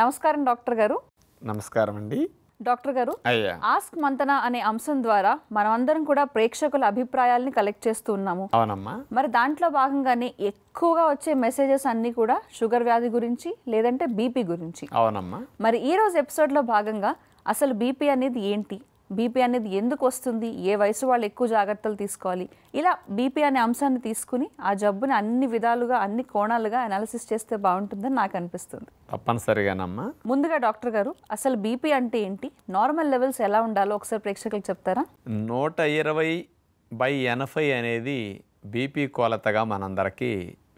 నమస్కారం డాక్టర్ గారు నమస్కారం అండి డాక్టర్ గారు ఆస్క్ మంతన అనే అంశం ద్వారా మనమందరం కూడా ప్రేక్షకుల అభిప్రాయాల్ని కలెక్ట్ చేస్తూ ఉన్నాము అవునమ్మా మరి దాంట్లో భాగంగానే ఎక్కువగా వచ్చే మెసేజెస్ అన్ని కూడా షుగర్ వ్యాధి గురించి లేదంటే బీపీ గురించి అవునమ్మా మరి ఈ రోజు ఎపిసోడ్ లో భాగంగా అసలు బీపీ అనేది ఏంటి బీపీ అనేది ఎందుకు వస్తుంది ఏ వయసు వాళ్ళు ఎక్కువ జాగ్రత్తలు తీసుకోవాలి ఇలా బీపీ అనే అంశాన్ని తీసుకుని ఆ జబ్బుని అన్ని విధాలుగా అన్ని కోణాలుగా అనాలిసిస్ చేస్తే బాగుంటుందని నాకు అనిపిస్తుంది తప్పనిసరిగానమ్మా ముందుగా డాక్టర్ గారు అసలు బీపీ అంటే ఏంటి నార్మల్ లెవెల్స్ ఎలా ఉండాలో ఒకసారి ప్రేక్షకులకు చెప్తారా నూట ఇరవై బై ఎనభై అనేది బీపీ కొలతగా మనందరికీ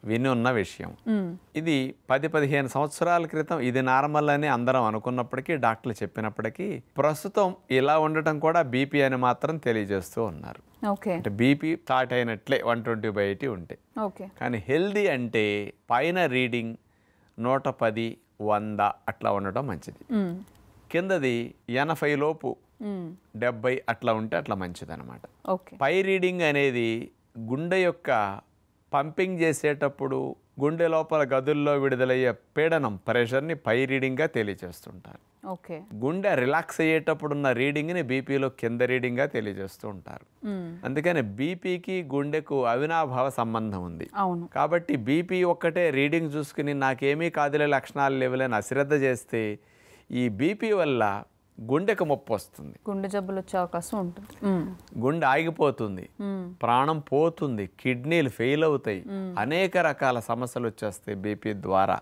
వినున్న విషయం ఇది పది పదిహేను సంవత్సరాల క్రితం ఇది నార్మల్ అని అందరం అనుకున్నప్పటికీ డాక్టర్లు చెప్పినప్పటికీ ప్రస్తుతం ఇలా ఉండటం కూడా బీపీ అని మాత్రం తెలియజేస్తూ ఉన్నారు అంటే బీపీ స్టార్ట్ అయినట్లే వన్ ట్వంటీ బై ఎయిటీ ఉంటే కానీ హెల్దీ అంటే పైన రీడింగ్ నూట పది వంద అట్లా ఉండటం మంచిది కిందది ఎనభై లోపు డెబ్బై అట్లా ఉంటే అట్లా మంచిది అనమాట పై రీడింగ్ అనేది గుండె యొక్క పంపింగ్ చేసేటప్పుడు గుండె లోపల గదుల్లో విడుదలయ్యే పీడనం ప్రెషర్ని పై రీడింగ్గా తెలియజేస్తుంటారు ఓకే గుండె రిలాక్స్ అయ్యేటప్పుడు ఉన్న రీడింగ్ని బీపీలో కింద రీడింగ్గా తెలియజేస్తూ ఉంటారు అందుకని బీపీకి గుండెకు అవినాభావ సంబంధం ఉంది కాబట్టి బీపీ ఒక్కటే రీడింగ్ చూసుకుని నాకేమీ కాదులే లక్షణాలు లేవులేని అశ్రద్ధ చేస్తే ఈ బీపీ వల్ల గుండెకు నొప్పి వస్తుంది గుండె జబ్బులు వచ్చే అవకాశం ఉంటుంది గుండె ఆగిపోతుంది ప్రాణం పోతుంది కిడ్నీలు ఫెయిల్ అవుతాయి అనేక రకాల సమస్యలు వచ్చేస్తాయి బీపీ ద్వారా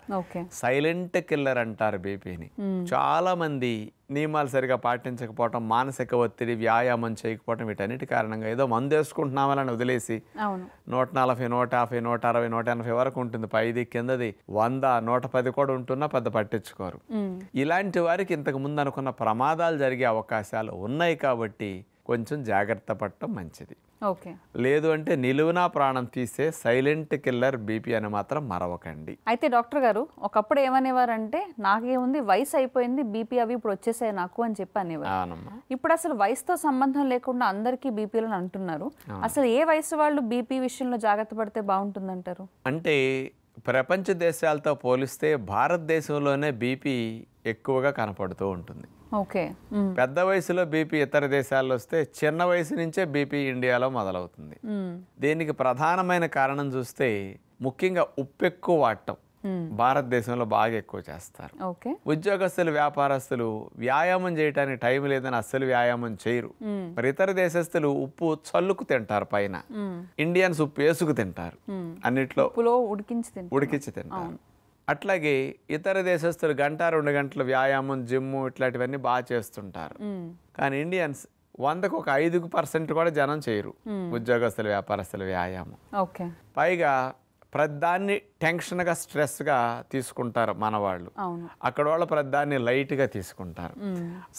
సైలెంట్ కిల్లర్ అంటారు బీపీని చాలా మంది నియమాలు సరిగా పాటించకపోవటం మానసిక ఒత్తిడి వ్యాయామం చేయకపోవటం వీటన్నిటి కారణంగా ఏదో మందు వేసుకుంటున్నామని వదిలేసి నూట నలభై నూట యాభై నూట అరవై నూట ఎనభై వరకు ఉంటుంది పైది కిందది వంద నూట పది కూడా ఉంటున్నా పెద్ద పట్టించుకోరు ఇలాంటి వారికి ఇంతకు ముందు అనుకున్న ప్రమాదాలు జరిగే అవకాశాలు ఉన్నాయి కాబట్టి కొంచెం జాగ్రత్త పడటం మంచిది ఓకే లేదు అంటే నిలువున ప్రాణం తీసే సైలెంట్ కిల్లర్ బీపీ అని మాత్రం మరవకండి అయితే డాక్టర్ గారు ఒకప్పుడు ఏమనేవారంటే నాకేముంది వయసు అయిపోయింది బీపీ అవి ఇప్పుడు వచ్చేసాయి నాకు అని చెప్పి అనేవారు ఇప్పుడు అసలు వయసుతో సంబంధం లేకుండా అందరికీ అని అంటున్నారు అసలు ఏ వయసు వాళ్ళు బీపీ విషయంలో జాగ్రత్త పడితే బాగుంటుందంటారు అంటే ప్రపంచ దేశాలతో పోలిస్తే భారతదేశంలోనే బీపీ ఎక్కువగా కనపడుతూ ఉంటుంది ఓకే పెద్ద వయసులో బీపీ ఇతర దేశాల్లో వస్తే చిన్న వయసు నుంచే బీపీ ఇండియాలో మొదలవుతుంది దీనికి ప్రధానమైన కారణం చూస్తే ముఖ్యంగా ఉప్పు ఎక్కువ వాడటం భారతదేశంలో బాగా ఎక్కువ చేస్తారు ఉద్యోగస్తులు వ్యాపారస్తులు వ్యాయామం చేయడానికి టైం లేదని అస్సలు వ్యాయామం చేయరు మరి ఇతర దేశస్తులు ఉప్పు చల్లుకు తింటారు పైన ఇండియన్స్ ఉప్పు వేసుకు తింటారు అన్నిట్లో ఉడికించి ఉడికించి తింటారు అట్లాగే ఇతర దేశస్తులు గంట రెండు గంటలు వ్యాయామం జిమ్ ఇట్లాంటివన్నీ బాగా చేస్తుంటారు కానీ ఇండియన్స్ వందకు ఒక ఐదు పర్సెంట్ కూడా జనం చేయరు ఉద్యోగస్తుల వ్యాపారస్తుల వ్యాయామం ఓకే పైగా ప్రతిదాన్ని టెన్షన్గా స్ట్రెస్గా తీసుకుంటారు మన వాళ్ళు అక్కడ వాళ్ళు లైట్ లైట్గా తీసుకుంటారు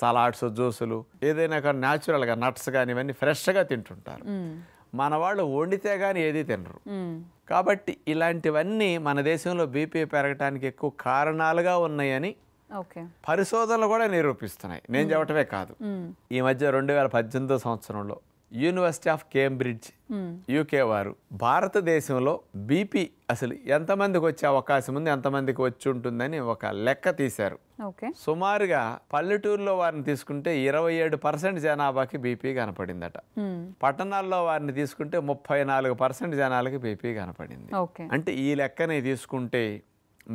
సలాడ్స్ జ్యూసులు ఏదైనా కానీ న్యాచురల్గా నట్స్ కానీ ఇవన్నీ ఫ్రెష్గా తింటుంటారు మన వాళ్ళు వండితే కానీ ఏది తినరు కాబట్టి ఇలాంటివన్నీ మన దేశంలో బీపీ పెరగటానికి ఎక్కువ కారణాలుగా ఉన్నాయని పరిశోధనలు కూడా నిరూపిస్తున్నాయి నేను చెప్పటమే కాదు ఈ మధ్య రెండు వేల పద్దెనిమిదో సంవత్సరంలో యూనివర్సిటీ ఆఫ్ కేంబ్రిడ్జ్ యూకే వారు భారతదేశంలో బీపీ అసలు ఎంతమందికి వచ్చే అవకాశం ఉంది ఎంతమందికి వచ్చి ఉంటుందని ఒక లెక్క తీశారు సుమారుగా పల్లెటూరులో వారిని తీసుకుంటే ఇరవై ఏడు పర్సెంట్ జనాభాకి బీపీ కనపడిందట hmm. పట్టణాల్లో వారిని తీసుకుంటే ముప్పై నాలుగు పర్సెంట్ జనాలకి బీపీ కనపడింది అంటే ఈ లెక్కని తీసుకుంటే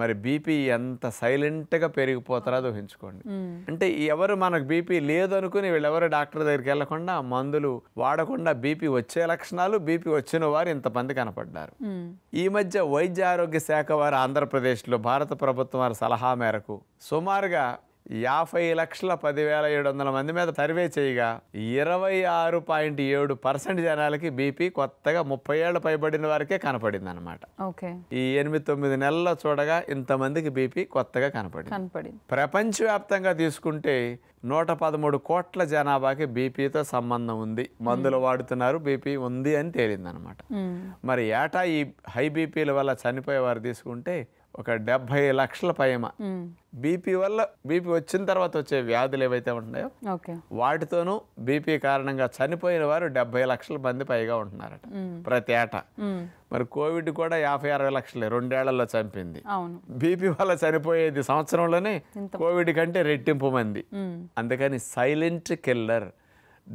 మరి బీపీ ఎంత సైలెంట్గా పెరిగిపోతారో అది ఊహించుకోండి అంటే ఎవరు మనకు బీపీ లేదు అనుకుని వీళ్ళెవరు డాక్టర్ దగ్గరికి వెళ్లకుండా మందులు వాడకుండా బీపీ వచ్చే లక్షణాలు బీపీ వచ్చిన వారు ఇంతమంది కనపడ్డారు ఈ మధ్య వైద్య ఆరోగ్య శాఖ వారు ఆంధ్రప్రదేశ్లో భారత ప్రభుత్వం వారి సలహా మేరకు సుమారుగా యాభై లక్షల పదివేల ఏడు వందల మంది మీద సర్వే చేయగా ఇరవై ఆరు పాయింట్ ఏడు పర్సెంట్ జనాలకి బీపీ కొత్తగా ముప్పై ఏళ్ళు పైబడిన వారికే కనపడింది అనమాట ఈ ఎనిమిది తొమ్మిది నెలల్లో చూడగా ఇంతమందికి బీపీ కొత్తగా కనపడింది ప్రపంచవ్యాప్తంగా తీసుకుంటే నూట పదమూడు కోట్ల జనాభాకి బీపీతో సంబంధం ఉంది మందులు వాడుతున్నారు బీపీ ఉంది అని తేలిందనమాట మరి ఏటా ఈ హై బీపీల వల్ల చనిపోయేవారు తీసుకుంటే ఒక డెబ్భై లక్షల పైమ బీపీ వల్ల బీపీ వచ్చిన తర్వాత వచ్చే వ్యాధులు ఏవైతే ఉంటాయో వాటితోనూ బీపీ కారణంగా చనిపోయిన వారు డెబ్బై లక్షల మంది పైగా ఉంటున్నారట ప్రతి ఏటా మరి కోవిడ్ కూడా యాభై అరవై లక్షలే రెండేళ్లలో చంపింది బీపీ వల్ల చనిపోయేది సంవత్సరంలోనే కోవిడ్ కంటే రెట్టింపు మంది అందుకని సైలెంట్ కిల్లర్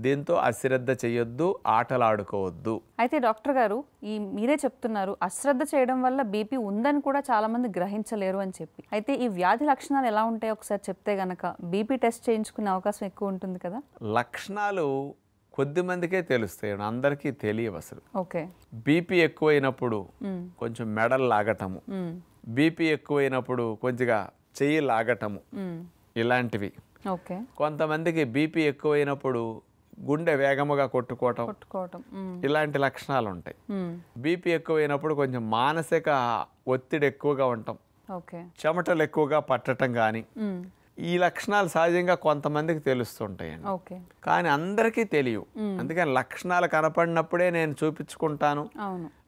దీంతో అశ్రద్ధ చేయొద్దు ఆటలాడుకోవద్దు అయితే డాక్టర్ గారు ఈ మీరే చెప్తున్నారు అశ్రద్ధ చేయడం వల్ల బీపీ ఉందని కూడా చాలామంది గ్రహించలేరు అని చెప్పి అయితే ఈ వ్యాధి లక్షణాలు ఎలా ఉంటాయి ఒకసారి చెప్తే గనక బీపీ టెస్ట్ చేయించుకునే అవకాశం ఎక్కువ ఉంటుంది కదా లక్షణాలు కొద్ది మందికే తెలుస్తాయి అందరికీ తెలియవు అసలు ఓకే బీపీ ఎక్కువైనప్పుడు కొంచెం మెడలు లాగటము బీపీ ఎక్కువైనప్పుడు కొంచెంగా చెయ్యి లాగటము ఇలాంటివి ఓకే కొంతమందికి బీపీ ఎక్కువైనప్పుడు గుండె వేగముగా కొట్టుకోవటం కొట్టుకోవటం ఇలాంటి లక్షణాలు ఉంటాయి బీపీ ఎక్కువైనప్పుడు కొంచెం మానసిక ఒత్తిడి ఎక్కువగా ఉంటాం చెమటలు ఎక్కువగా పట్టడం కానీ ఈ లక్షణాలు సహజంగా కొంతమందికి తెలుస్తుంటాయండి కానీ అందరికీ తెలియవు అందుకని లక్షణాలు కనపడినప్పుడే నేను చూపించుకుంటాను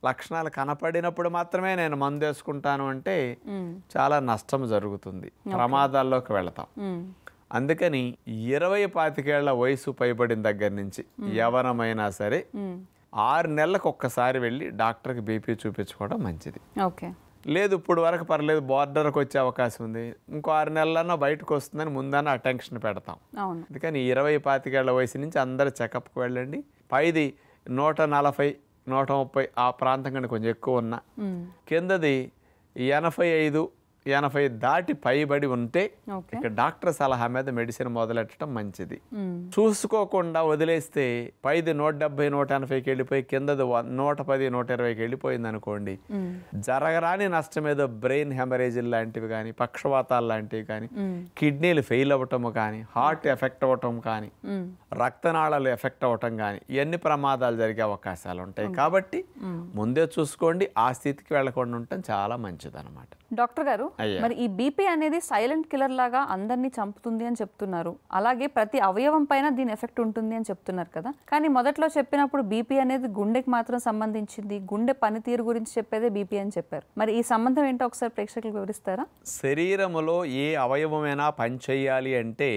లక్షణాలు కనపడినప్పుడు మాత్రమే నేను మందు వేసుకుంటాను అంటే చాలా నష్టం జరుగుతుంది ప్రమాదాల్లోకి వెళతాం అందుకని ఇరవై పాతికేళ్ల వయసు పైబడిన దగ్గర నుంచి ఎవరమైనా సరే ఆరు నెలలకు ఒక్కసారి వెళ్ళి డాక్టర్కి బీపీ చూపించుకోవడం మంచిది ఓకే లేదు ఇప్పుడు వరకు పర్లేదు బార్డర్కి వచ్చే అవకాశం ఉంది ఇంకో ఆరు నెలలన్నా బయటకు వస్తుందని ముందన్న అటెన్షన్ పెడతాం అందుకని ఇరవై పాతికేళ్ల వయసు నుంచి అందరు చెకప్కి వెళ్ళండి పైది నూట నలభై నూట ముప్పై ఆ ప్రాంతం కంటే కొంచెం ఎక్కువ ఉన్న కిందది ఎనభై ఐదు ఎనభై దాటి పైబడి ఉంటే ఇక డాక్టర్ సలహా మీద మెడిసిన్ మొదలెట్టడం మంచిది చూసుకోకుండా వదిలేస్తే పైది నూట డెబ్బై నూట ఎనభైకి వెళ్ళిపోయి కిందది నూట పది నూట ఇరవైకి వెళ్ళిపోయింది అనుకోండి జరగరాని నష్టం ఏదో బ్రెయిన్ హెమరేజీలు లాంటివి కానీ పక్షవాతాలు లాంటివి కానీ కిడ్నీలు ఫెయిల్ అవ్వటం కానీ హార్ట్ ఎఫెక్ట్ అవ్వటం కానీ రక్తనాళాలు ఎఫెక్ట్ అవ్వటం కానీ ఇవన్నీ ప్రమాదాలు జరిగే అవకాశాలు ఉంటాయి కాబట్టి ముందే చూసుకోండి ఆ స్థితికి వెళ్లకుండా ఉండటం చాలా అనమాట డాక్టర్ గారు మరి ఈ బీపీ అనేది సైలెంట్ కిల్లర్ లాగా అందరినీ చంపుతుంది అని చెప్తున్నారు అలాగే ప్రతి అవయవం పైన దీని ఎఫెక్ట్ ఉంటుంది అని చెప్తున్నారు కదా కానీ మొదట్లో చెప్పినప్పుడు బీపీ అనేది గుండెకి మాత్రం సంబంధించింది గుండె పనితీరు గురించి చెప్పేదే బీపీ అని చెప్పారు మరి ఈ సంబంధం ఏంటో ఒకసారి ప్రేక్షకులకు వివరిస్తారా శరీరములో ఏ అవయవమైనా పనిచేయాలి అంటే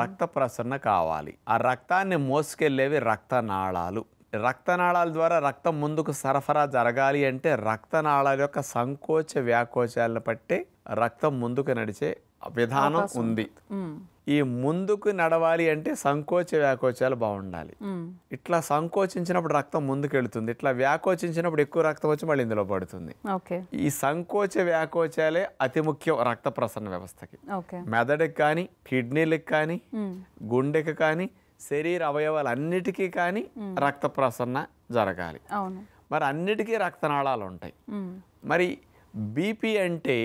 రక్త ప్రసరణ కావాలి ఆ రక్తాన్ని మోసుకెళ్లేవి రక్తనాళాలు రక్తనాళాల ద్వారా రక్తం ముందుకు సరఫరా జరగాలి అంటే రక్తనాళాల యొక్క సంకోచ వ్యాకోచాలను బట్టి రక్తం ముందుకు నడిచే విధానం ఉంది ఈ ముందుకు నడవాలి అంటే సంకోచ వ్యాకోచాలు బాగుండాలి ఇట్లా సంకోచించినప్పుడు రక్తం ముందుకు వెళుతుంది ఇట్లా వ్యాకోచించినప్పుడు ఎక్కువ రక్తం వచ్చి మళ్ళీ ఇందులో పడుతుంది ఈ సంకోచ వ్యాకోచాలే అతి ముఖ్యం రక్త ప్రసరణ వ్యవస్థకి మెదడుకి కానీ కిడ్నీలకు కానీ గుండెకి కానీ శరీర అవయవాలు అన్నిటికీ కానీ రక్త ప్రసరణ జరగాలి మరి అన్నిటికీ రక్తనాళాలు ఉంటాయి మరి బీపీ అంటే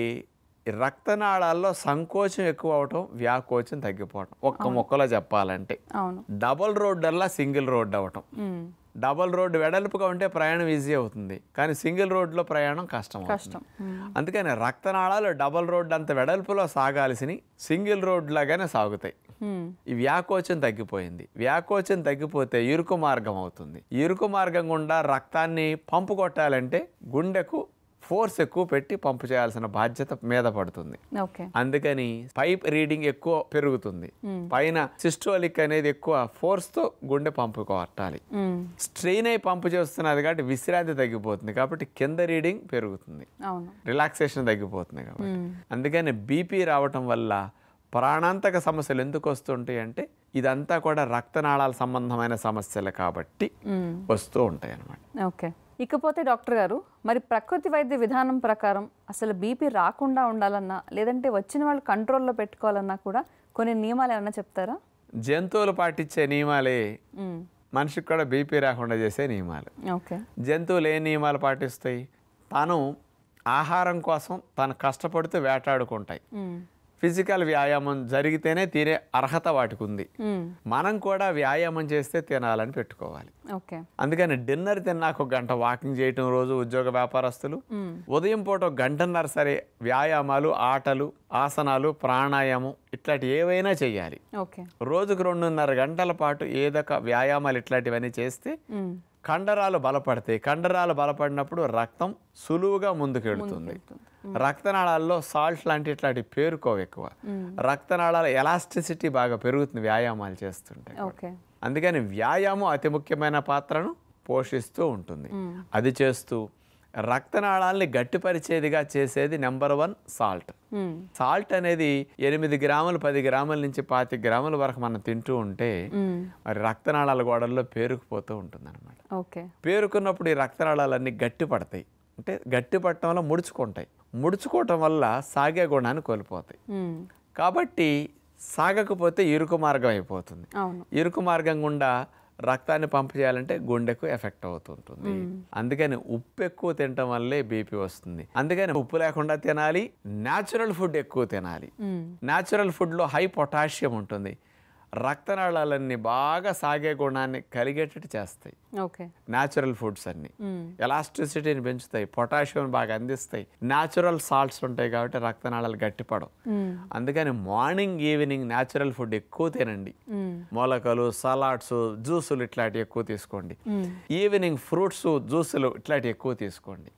రక్తనాళాల్లో సంకోచం ఎక్కువ అవటం వ్యాకోచం తగ్గిపోవటం ఒక్క మొక్కలో చెప్పాలంటే డబుల్ రోడ్డల్లా సింగిల్ రోడ్ అవటం డబల్ రోడ్డు వెడల్పుగా ఉంటే ప్రయాణం ఈజీ అవుతుంది కానీ సింగిల్ రోడ్లో ప్రయాణం కష్టం కష్టం అందుకని రక్తనాళాలు డబల్ రోడ్డు అంత వెడల్పులో సాగాల్సిని సింగిల్ రోడ్లాగానే సాగుతాయి ఈ వ్యాకోచం తగ్గిపోయింది వ్యాకోచం తగ్గిపోతే ఇరుకు మార్గం అవుతుంది ఇరుకు మార్గం గుండా రక్తాన్ని పంపు కొట్టాలంటే గుండెకు ఫోర్స్ ఎక్కువ పెట్టి పంపు చేయాల్సిన బాధ్యత మీద పడుతుంది అందుకని పైప్ రీడింగ్ ఎక్కువ పెరుగుతుంది పైన సిస్టోలిక్ అనేది ఎక్కువ ఫోర్స్తో గుండె పంపు కొట్టాలి స్ట్రెయిన్ అయి పంపు చేస్తున్నది కాబట్టి విశ్రాంతి తగ్గిపోతుంది కాబట్టి కింద రీడింగ్ పెరుగుతుంది రిలాక్సేషన్ తగ్గిపోతుంది కాబట్టి అందుకని బీపీ రావటం వల్ల ప్రాణాంతక సమస్యలు ఎందుకు వస్తుంటాయి అంటే ఇదంతా కూడా రక్తనాళాల సంబంధమైన సమస్యలు కాబట్టి వస్తూ ఉంటాయి అన్నమాట ఓకే ఇకపోతే డాక్టర్ గారు మరి ప్రకృతి వైద్య విధానం ప్రకారం అసలు బీపీ రాకుండా ఉండాలన్నా లేదంటే వచ్చిన వాళ్ళు కంట్రోల్లో పెట్టుకోవాలన్నా కూడా కొన్ని నియమాలు ఏమన్నా చెప్తారా జంతువులు పాటించే నియమాలే మనిషికి కూడా బీపీ రాకుండా చేసే నియమాలు ఓకే జంతువులు ఏ నియమాలు పాటిస్తాయి తను ఆహారం కోసం తను కష్టపడుతూ వేటాడుకుంటాయి ఫిజికల్ వ్యాయామం జరిగితేనే తినే అర్హత వాటికి ఉంది మనం కూడా వ్యాయామం చేస్తే తినాలని పెట్టుకోవాలి అందుకని డిన్నర్ తిన్నాక ఒక గంట వాకింగ్ చేయటం రోజు ఉద్యోగ వ్యాపారస్తులు ఉదయం పూట ఒక గంటన్నర సరే వ్యాయామాలు ఆటలు ఆసనాలు ప్రాణాయామం ఇట్లాంటి ఏవైనా చేయాలి రోజుకు రెండున్నర గంటల పాటు ఏదొక వ్యాయామాలు ఇట్లాంటివన్నీ చేస్తే కండరాలు బలపడతాయి కండరాలు బలపడినప్పుడు రక్తం సులువుగా ముందుకు వెళుతుంది రక్తనాళాల్లో సాల్ట్ లాంటి ఇట్లాంటి పేరుకోవు ఎక్కువ రక్తనాళాల ఎలాస్టిసిటీ బాగా పెరుగుతుంది వ్యాయామాలు చేస్తుంటే అందుకని వ్యాయామం అతి ముఖ్యమైన పాత్రను పోషిస్తూ ఉంటుంది అది చేస్తూ రక్తనాళాలని గట్టిపరిచేదిగా చేసేది నెంబర్ వన్ సాల్ట్ సాల్ట్ అనేది ఎనిమిది గ్రాములు పది గ్రాముల నుంచి పాతి గ్రాముల వరకు మనం తింటూ ఉంటే మరి రక్తనాళాల గోడల్లో పేరుకుపోతూ ఉంటుంది అనమాట పేరుకున్నప్పుడు ఈ రక్తనాళాలన్నీ గట్టి పడతాయి అంటే గట్టి పట్టడం వల్ల ముడుచుకుంటాయి ముడుచుకోవటం వల్ల సాగే గుణాన్ని కోల్పోతాయి కాబట్టి సాగకపోతే ఇరుకు మార్గం అయిపోతుంది ఇరుకు మార్గం గుండా రక్తాన్ని పంప్ చేయాలంటే గుండెకు ఎఫెక్ట్ అవుతుంటుంది అందుకని ఉప్పు ఎక్కువ తినటం వల్లే బీపీ వస్తుంది అందుకని ఉప్పు లేకుండా తినాలి న్యాచురల్ ఫుడ్ ఎక్కువ తినాలి న్యాచురల్ ఫుడ్లో హై పొటాషియం ఉంటుంది రక్తనాళాలన్నీ బాగా సాగే గుణాన్ని కలిగేటట్టు చేస్తాయి ఓకే న్యాచురల్ ఫుడ్స్ అన్ని ఎలాస్టిసిటీని పెంచుతాయి పొటాషియం బాగా అందిస్తాయి న్యాచురల్ సాల్ట్స్ ఉంటాయి కాబట్టి రక్తనాళాలు గట్టిపడవు అందుకని మార్నింగ్ ఈవినింగ్ న్యాచురల్ ఫుడ్ ఎక్కువ తినండి మొలకలు సలాడ్స్ జ్యూసులు ఇట్లాంటివి ఎక్కువ తీసుకోండి ఈవినింగ్ ఫ్రూట్స్ జ్యూసులు ఇట్లాంటివి ఎక్కువ తీసుకోండి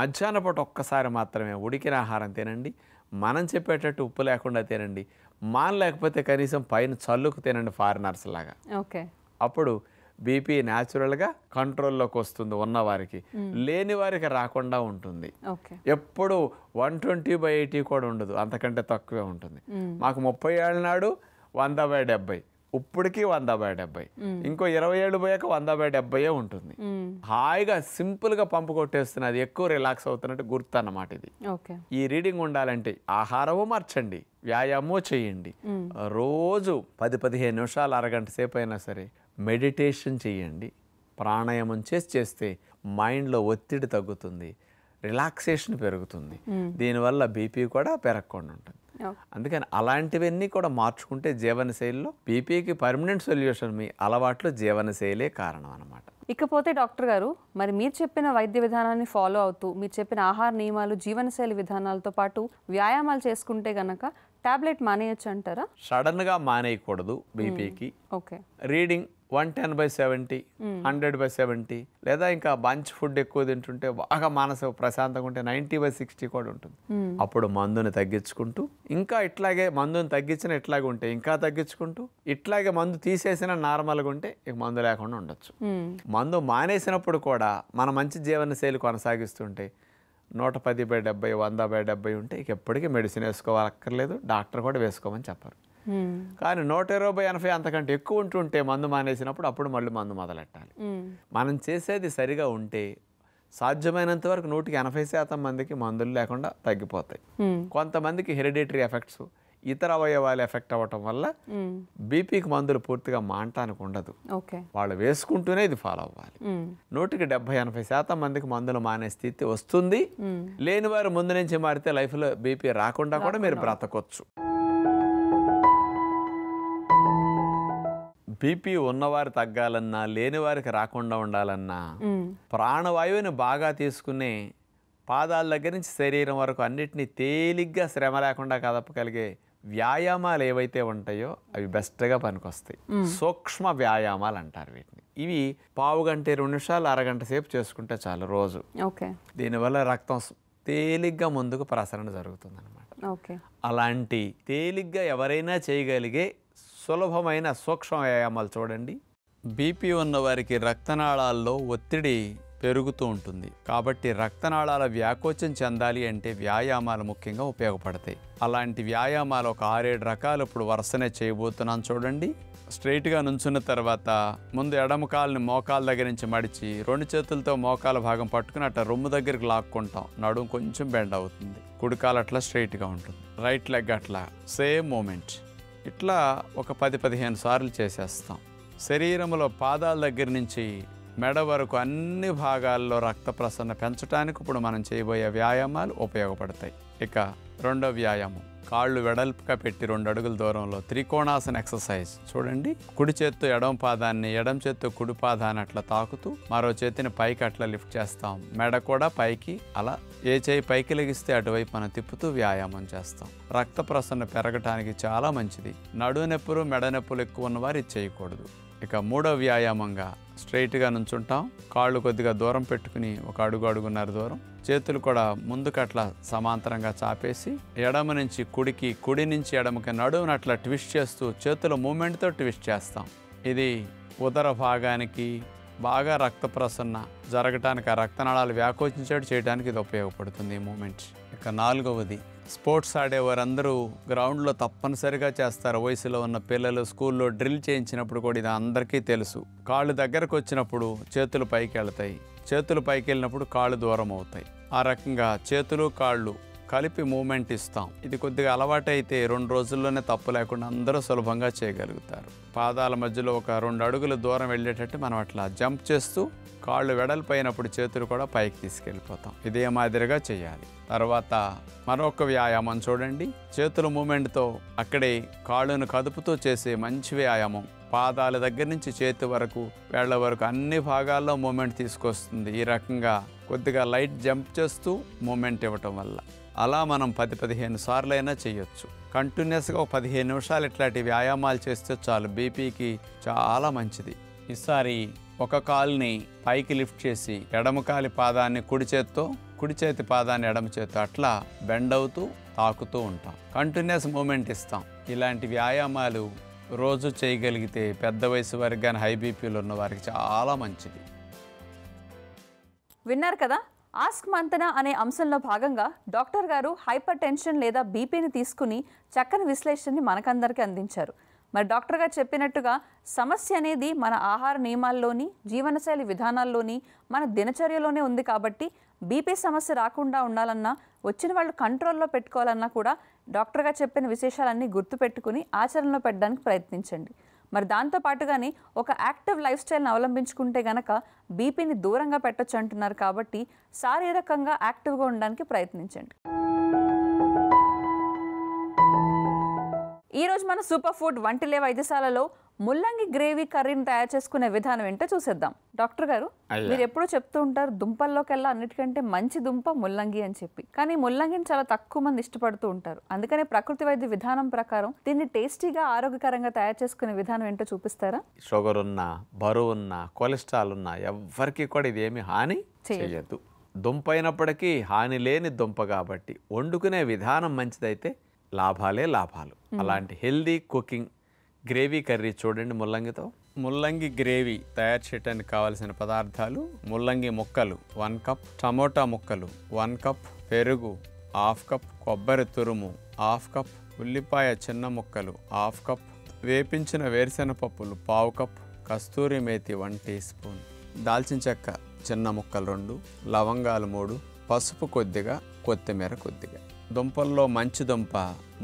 మధ్యాహ్న పూట ఒక్కసారి మాత్రమే ఉడికిన ఆహారం తినండి మనం చెప్పేటట్టు ఉప్పు లేకుండా తినండి మాన్ లేకపోతే కనీసం పైన చల్లుకు తినండి ఫారినర్స్ లాగా ఓకే అప్పుడు బీపీ న్యాచురల్గా కంట్రోల్లోకి వస్తుంది ఉన్నవారికి లేని వారికి రాకుండా ఉంటుంది ఎప్పుడు వన్ ట్వంటీ బై ఎయిటీ కూడా ఉండదు అంతకంటే తక్కువే ఉంటుంది మాకు ముప్పై ఏళ్ళ నాడు వంద బై డెబ్బై ఇప్పటికీ వంద బై డెబ్బై ఇంకో ఇరవై ఏళ్ళు పోయాక వంద బై డెబ్బై ఉంటుంది హాయిగా సింపుల్గా పంపు అది ఎక్కువ రిలాక్స్ అవుతున్నట్టు గుర్తు అన్నమాట ఇది ఈ రీడింగ్ ఉండాలంటే ఆహారము మార్చండి వ్యాయామం చేయండి రోజు పది పదిహేను నిమిషాలు అరగంట సేపు అయినా సరే మెడిటేషన్ చేయండి ప్రాణాయామం చేసి చేస్తే మైండ్లో ఒత్తిడి తగ్గుతుంది రిలాక్సేషన్ పెరుగుతుంది దీనివల్ల బీపీ కూడా పెరగకుండా ఉంటుంది అందుకని అలాంటివన్నీ కూడా మార్చుకుంటే జీవనశైలిలో బీపీకి పర్మనెంట్ సొల్యూషన్ మీ అలవాట్లు జీవనశైలే కారణం అనమాట ఇకపోతే డాక్టర్ గారు మరి మీరు చెప్పిన వైద్య విధానాన్ని ఫాలో అవుతూ మీరు చెప్పిన ఆహార నియమాలు జీవనశైలి విధానాలతో పాటు వ్యాయామాలు చేసుకుంటే గనక టాబ్లెట్ మానేయచ్చు అంటారా సడన్గా మానేయకూడదు బీపీకి okay reading one ten by seventy hundred by seventy లేదా ఇంకా బంచ్ ఫుడ్ ఎక్కువ తింటుంటే బాగా మానసిక ప్రశాంతంగా ఉంటే నైంటీ బై సిక్స్టీ కూడా ఉంటుంది అప్పుడు మందుని తగ్గించుకుంటూ ఇంకా ఇట్లాగే మందుని తగ్గించిన ఇట్లాగే ఉంటే ఇంకా తగ్గించుకుంటూ ఇట్లాగే మందు తీసేసిన నార్మల్గా ఉంటే ఇక మందు లేకుండా ఉండొచ్చు మందు మానేసినప్పుడు కూడా మన మంచి జీవన శైలి కొనసాగిస్తుంటే నూట పది బై డెబ్బై వంద బై డెబ్బై ఉంటే ఇక ఎప్పటికీ మెడిసిన్ వేసుకోవాలక్కర్లేదు డాక్టర్ కూడా వేసుకోమని చెప్పరు Hmm. కానీ నూట ఇరవై ఎనభై అంతకంటే ఎక్కువ ఉంటుంటే మందు మానేసినప్పుడు అప్పుడు మళ్ళీ మందు మొదలెట్టాలి hmm. మనం చేసేది సరిగా ఉంటే సాధ్యమైనంత వరకు నూటికి ఎనభై శాతం మందికి మందులు లేకుండా తగ్గిపోతాయి hmm. కొంతమందికి హెరిడేటరీ ఎఫెక్ట్స్ ఇతర అవయవాలు ఎఫెక్ట్ అవ్వటం వల్ల బీపీకి మందులు పూర్తిగా మాంటానికి ఉండదు వాళ్ళు వేసుకుంటూనే ఇది ఫాలో అవ్వాలి నూటికి డెబ్బై ఎనభై శాతం మందికి మందులు మానే స్థితి వస్తుంది లేని వారు ముందు నుంచి మారితే లైఫ్లో బీపీ రాకుండా కూడా మీరు బ్రతకొచ్చు బీపీ ఉన్నవారు తగ్గాలన్నా లేని వారికి రాకుండా ఉండాలన్నా ప్రాణవాయువుని బాగా తీసుకునే పాదాల దగ్గర నుంచి శరీరం వరకు అన్నిటినీ తేలిగ్గా శ్రమ లేకుండా కదపగలిగే వ్యాయామాలు ఏవైతే ఉంటాయో అవి బెస్ట్గా పనికొస్తాయి సూక్ష్మ వ్యాయామాలు అంటారు వీటిని ఇవి పావు గంట రెండు నిమిషాలు అరగంట సేపు చేసుకుంటే చాలు రోజు ఓకే దీనివల్ల రక్తం తేలిగ్గా ముందుకు ప్రసరణ జరుగుతుంది అనమాట అలాంటి తేలిగ్గా ఎవరైనా చేయగలిగే సులభమైన సూక్ష్మ వ్యాయామాలు చూడండి బీపీ ఉన్న వారికి రక్తనాళాల్లో ఒత్తిడి పెరుగుతూ ఉంటుంది కాబట్టి రక్తనాళాల వ్యాకోచం చెందాలి అంటే వ్యాయామాలు ముఖ్యంగా ఉపయోగపడతాయి అలాంటి వ్యాయామాలు ఒక ఆరేడు రకాలు ఇప్పుడు వరుసనే చేయబోతున్నాను చూడండి స్ట్రైట్గా నుంచున్న తర్వాత ముందు ఎడమ కాలుని మోకాల దగ్గర నుంచి మడిచి రెండు చేతులతో మోకాల భాగం పట్టుకుని అట్లా రొమ్ము దగ్గరికి లాక్కుంటాం నడుము కొంచెం బెండ్ అవుతుంది కుడికాలు అట్లా స్ట్రైట్గా ఉంటుంది రైట్ లెగ్ అట్లా సేమ్ మూమెంట్ ఇట్లా ఒక పది పదిహేను సార్లు చేసేస్తాం శరీరంలో పాదాల దగ్గర నుంచి మెడ వరకు అన్ని భాగాల్లో రక్త ప్రసరణ పెంచడానికి ఇప్పుడు మనం చేయబోయే వ్యాయామాలు ఉపయోగపడతాయి ఇక రెండో వ్యాయామం కాళ్ళు వెడల్పుగా పెట్టి రెండు అడుగుల దూరంలో త్రికోణాసన ఎక్సర్సైజ్ చూడండి కుడి చేత్తో ఎడం పాదాన్ని ఎడం చేత్తో కుడి పాదాన్ని అట్లా తాకుతూ మరో చేతిని పైకి అట్లా లిఫ్ట్ చేస్తాం మెడ కూడా పైకి అలా ఏ చేయి పైకి లెగిస్తే అటువైపు మనం తిప్పుతూ వ్యాయామం చేస్తాం రక్త ప్రసరణ పెరగటానికి చాలా మంచిది నడునొప్పులు నొప్పులు ఎక్కువ ఉన్నవారు ఇది చేయకూడదు ఇక మూడో వ్యాయామంగా స్ట్రైట్గా నుంచుంటాం కాళ్ళు కొద్దిగా దూరం పెట్టుకుని ఒక అడుగు అడుగున్నర దూరం చేతులు కూడా ముందుకట్లా సమాంతరంగా చాపేసి ఎడమ నుంచి కుడికి కుడి నుంచి ఎడమకి నడుమును ట్విస్ట్ చేస్తూ చేతుల మూమెంట్తో ట్విస్ట్ చేస్తాం ఇది ఉదర భాగానికి బాగా రక్త ప్రసన్న జరగటానికి ఆ రక్తనాళాలు వ్యాకోచించేట్టు చేయడానికి ఇది ఉపయోగపడుతుంది ఈ మూమెంట్ ఇక నాలుగవది స్పోర్ట్స్ ఆడేవారందరూ గ్రౌండ్లో తప్పనిసరిగా చేస్తారు వయసులో ఉన్న పిల్లలు స్కూల్లో డ్రిల్ చేయించినప్పుడు కూడా ఇది అందరికీ తెలుసు కాళ్ళు దగ్గరకు వచ్చినప్పుడు చేతులు పైకి వెళ్తాయి చేతులు పైకి వెళ్ళినప్పుడు కాళ్ళు దూరం అవుతాయి ఆ రకంగా చేతులు కాళ్ళు కలిపి మూమెంట్ ఇస్తాం ఇది కొద్దిగా అలవాటైతే రెండు రోజుల్లోనే తప్పు లేకుండా అందరూ సులభంగా చేయగలుగుతారు పాదాల మధ్యలో ఒక రెండు అడుగులు దూరం వెళ్ళేటట్టు మనం అట్లా జంప్ చేస్తూ కాళ్ళు వెడల్పోయినప్పుడు చేతులు కూడా పైకి తీసుకెళ్ళిపోతాం ఇదే మాదిరిగా చేయాలి తర్వాత మరొక వ్యాయామం చూడండి చేతుల మూమెంట్తో అక్కడే కాళ్ళను కదుపుతూ చేసే మంచి వ్యాయామం పాదాల దగ్గర నుంచి చేతి వరకు వేళ్ల వరకు అన్ని భాగాల్లో మూమెంట్ తీసుకొస్తుంది ఈ రకంగా కొద్దిగా లైట్ జంప్ చేస్తూ మూమెంట్ ఇవ్వటం వల్ల అలా మనం పది పదిహేను సార్లైనా చేయొచ్చు కంటిన్యూస్గా ఒక పదిహేను నిమిషాలు ఇట్లాంటి వ్యాయామాలు చేస్తే చాలు బీపీకి చాలా మంచిది ఈసారి ఒక కాల్ని పైకి లిఫ్ట్ చేసి ఎడమ కాలి పాదాన్ని కుడి చేత్తో కుడి చేతి పాదాన్ని ఎడమ చేత్తో అట్లా బెండ్ అవుతూ తాకుతూ ఉంటాం కంటిన్యూస్ మూమెంట్ ఇస్తాం ఇలాంటి వ్యాయామాలు రోజు చేయగలిగితే పెద్ద వయసు వారికి కానీ హై బీపీలు ఉన్న వారికి చాలా మంచిది విన్నారు కదా ఆస్క్ మంతన అనే అంశంలో భాగంగా డాక్టర్ గారు హైపర్ టెన్షన్ లేదా బీపీని తీసుకుని చక్కని విశ్లేషణని మనకందరికీ అందించారు మరి డాక్టర్ గారు చెప్పినట్టుగా సమస్య అనేది మన ఆహార నియమాల్లోని జీవనశైలి విధానాల్లోని మన దినచర్యలోనే ఉంది కాబట్టి బీపీ సమస్య రాకుండా ఉండాలన్నా వచ్చిన వాళ్ళు కంట్రోల్లో పెట్టుకోవాలన్నా కూడా డాక్టర్ గారు చెప్పిన విశేషాలన్నీ గుర్తుపెట్టుకుని ఆచరణలో పెట్టడానికి ప్రయత్నించండి మరి దాంతో పాటుగానే ఒక యాక్టివ్ లైఫ్ స్టైల్ని అవలంబించుకుంటే గనక బీపీని దూరంగా పెట్టచ్చు అంటున్నారు కాబట్టి శారీరకంగా యాక్టివ్గా ఉండడానికి ప్రయత్నించండి ఈరోజు మన సూపర్ ఫుడ్ వంటిలే వైద్యశాలలో ముల్లంగి గ్రేవీ కర్రీని తయారు చేసుకునే విధానం ఏంటో చూసేద్దాం డాక్టర్ గారు మీరు ఎప్పుడూ చెప్తూ ఉంటారు దుంపల్లోకెల్లా అన్నిటికంటే మంచి దుంప ముల్లంగి అని చెప్పి కానీ ముల్లంగిని చాలా తక్కువ మంది ఇష్టపడుతూ ఉంటారు అందుకనే ప్రకృతి వైద్య విధానం ప్రకారం దీన్ని టేస్టీగా ఆరోగ్యకరంగా తయారు చేసుకునే విధానం ఏంటో చూపిస్తారా షుగర్ ఉన్నా బరువు ఉన్నా కొలెస్ట్రాల్ ఉన్నా ఎవరికి కూడా ఇది ఏమి హాని చేయదు దుంప అయినప్పటికీ హాని లేని దుంప కాబట్టి వండుకునే విధానం మంచిదైతే లాభాలే లాభాలు అలాంటి హెల్దీ కుకింగ్ గ్రేవీ కర్రీ చూడండి ముల్లంగితో ముల్లంగి గ్రేవీ తయారు చేయడానికి కావలసిన పదార్థాలు ముల్లంగి ముక్కలు వన్ కప్ టమోటా ముక్కలు వన్ కప్ పెరుగు హాఫ్ కప్ కొబ్బరి తురుము హాఫ్ కప్ ఉల్లిపాయ చిన్న ముక్కలు హాఫ్ కప్ వేపించిన వేరుశెనపప్పులు పావు కప్ కస్తూరి మేతి వన్ టీ స్పూన్ దాల్చిన చెక్క చిన్న ముక్కలు రెండు లవంగాలు మూడు పసుపు కొద్దిగా కొత్తిమీర కొద్దిగా దుంపల్లో మంచి దుంప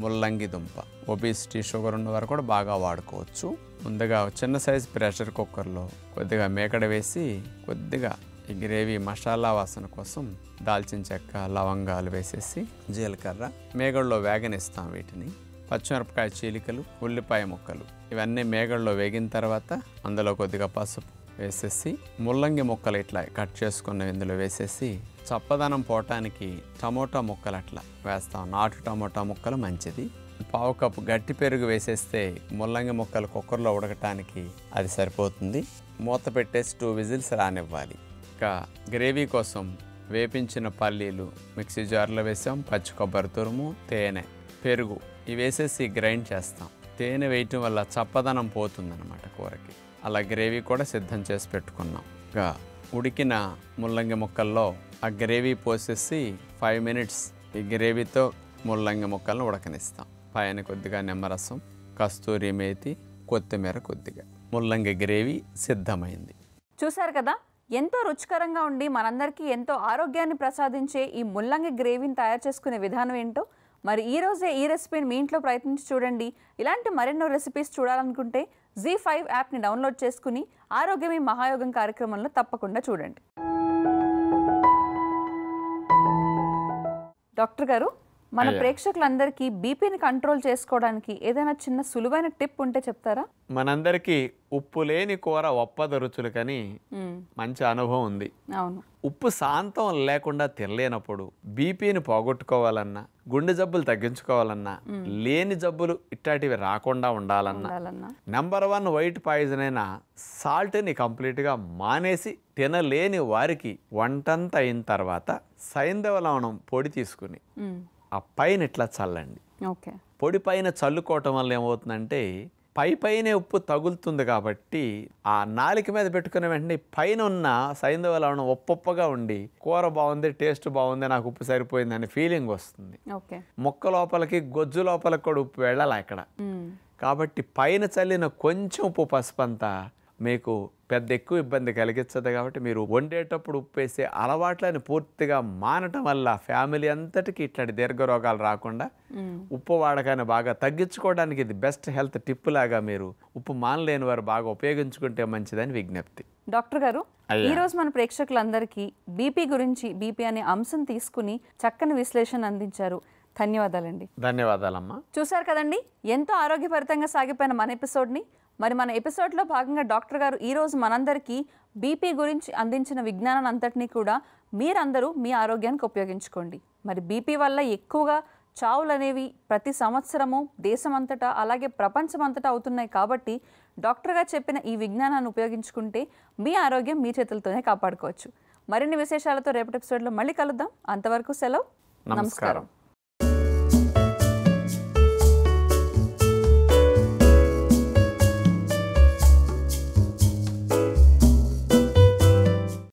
ముల్లంగి దుంప ఒబిసిటీ షుగర్ ఉన్న వారు కూడా బాగా వాడుకోవచ్చు ముందుగా చిన్న సైజు ప్రెషర్ కుక్కర్లో కొద్దిగా మేకడ వేసి కొద్దిగా ఈ గ్రేవీ మసాలా వాసన కోసం దాల్చిన చెక్క లవంగాలు వేసేసి జీలకర్ర మేగడలో వేగనిస్తాం వీటిని పచ్చిమిరపకాయ చీలికలు ఉల్లిపాయ ముక్కలు ఇవన్నీ మేగడలో వేగిన తర్వాత అందులో కొద్దిగా పసుపు వేసేసి ముల్లంగి ముక్కలు ఇట్లా కట్ చేసుకున్న ఇందులో వేసేసి చప్పదనం పోవటానికి టమోటా ముక్కలట్లా వేస్తాం నాటు టమోటా ముక్కలు మంచిది పావు కప్పు గట్టి పెరుగు వేసేస్తే ముల్లంగి ముక్కలు కుక్కర్లో ఉడకటానికి అది సరిపోతుంది మూత పెట్టేసి టూ విజిల్స్ రానివ్వాలి ఇంకా గ్రేవీ కోసం వేపించిన పల్లీలు మిక్సీ జార్లో వేసాం పచ్చి కొబ్బరి తురుము తేనె పెరుగు ఇవి వేసేసి గ్రైండ్ చేస్తాం తేనె వేయటం వల్ల చప్పదనం పోతుందన్నమాట కూరకి అలా గ్రేవీ కూడా సిద్ధం చేసి పెట్టుకున్నాం ఇంకా ఉడికిన ముల్లంగి ముక్కల్లో ఆ గ్రేవీ పోసేసి ఫైవ్ మినిట్స్ ఈ గ్రేవీతో ముల్లంగి ముక్కలను ఉడకనిస్తాం పైన కొద్దిగా నిమ్మరసం కస్తూరి మేతి కొత్తిమీర కొద్దిగా ముల్లంగి గ్రేవీ సిద్ధమైంది చూశారు కదా ఎంతో రుచికరంగా ఉండి మనందరికీ ఎంతో ఆరోగ్యాన్ని ప్రసాదించే ఈ ముల్లంగి గ్రేవీని తయారు చేసుకునే విధానం ఏంటో మరి ఈరోజే ఈ రెసిపీని మీ ఇంట్లో ప్రయత్నించి చూడండి ఇలాంటి మరెన్నో రెసిపీస్ చూడాలనుకుంటే జీ ఫైవ్ యాప్ని డౌన్లోడ్ చేసుకుని ఆరోగ్యమే మహాయోగం కార్యక్రమంలో తప్పకుండా చూడండి డాక్టర్ గారు మన ప్రేక్షకులందరికీ బీపీని కంట్రోల్ చేసుకోవడానికి ఏదైనా చిన్న సులువైన టిప్ ఉంటే చెప్తారా మనందరికీ ఉప్పు లేని కూర ఒప్పద రుచులు కానీ మంచి అనుభవం ఉంది అవును ఉప్పు శాంతం లేకుండా తినలేనప్పుడు బీపీని పోగొట్టుకోవాలన్నా గుండె జబ్బులు తగ్గించుకోవాలన్నా లేని జబ్బులు ఇట్లాంటివి రాకుండా ఉండాలన్నా నెంబర్ వన్ వైట్ పాయిజన్ అయిన సాల్ట్ని కంప్లీట్గా మానేసి తినలేని వారికి వంటంత అయిన తర్వాత లవణం పొడి తీసుకుని ఆ పైన ఇట్లా చల్లండి పొడి పైన చల్లుకోవటం వల్ల ఏమవుతుందంటే పై పైనే ఉప్పు తగులుతుంది కాబట్టి ఆ నాలిక మీద పెట్టుకున్న వెంటనే పైన ఉన్న సైంధవ లవణం ఉప్పుగా ఉండి కూర బాగుంది టేస్ట్ బాగుంది నాకు ఉప్పు సరిపోయింది అనే ఫీలింగ్ వస్తుంది మొక్క లోపలికి గొజ్జు లోపలికి కూడా ఉప్పు వెళ్ళాలి అక్కడ కాబట్టి పైన చల్లిన కొంచెం ఉప్పు పసుపంతా మీకు పెద్ద ఎక్కువ ఇబ్బంది కలిగించదు కాబట్టి మీరు వండేటప్పుడు ఉప్పేసే అలవాట్లను పూర్తిగా మానటం వల్ల ఫ్యామిలీ అంతటికి ఇట్లాంటి దీర్ఘ రోగాలు రాకుండా ఉప్పు వాడకాన్ని బాగా తగ్గించుకోవడానికి ఇది బెస్ట్ హెల్త్ టిప్ లాగా మీరు ఉప్పు మానలేని వారు బాగా ఉపయోగించుకుంటే మంచిదని విజ్ఞప్తి డాక్టర్ గారు ఈ రోజు మన ప్రేక్షకులందరికీ బీపీ గురించి బీపీ అనే అంశం తీసుకుని చక్కని విశ్లేషణ అందించారు ధన్యవాదాలండి ధన్యవాదాలమ్మా చూసారు కదండి ఎంతో ఆరోగ్యభరితంగా సాగిపోయిన మన ఎపిసోడ్ని మరి మన ఎపిసోడ్లో భాగంగా డాక్టర్ గారు ఈరోజు మనందరికీ బీపీ గురించి అందించిన విజ్ఞానాన్ని అంతటినీ కూడా మీరందరూ మీ ఆరోగ్యానికి ఉపయోగించుకోండి మరి బీపీ వల్ల ఎక్కువగా చావులు అనేవి ప్రతి సంవత్సరము దేశమంతటా అలాగే ప్రపంచమంతటా అవుతున్నాయి కాబట్టి డాక్టర్గా చెప్పిన ఈ విజ్ఞానాన్ని ఉపయోగించుకుంటే మీ ఆరోగ్యం మీ చేతులతోనే కాపాడుకోవచ్చు మరిన్ని విశేషాలతో రేపటి ఎపిసోడ్లో మళ్ళీ కలుద్దాం అంతవరకు సెలవు నమస్కారం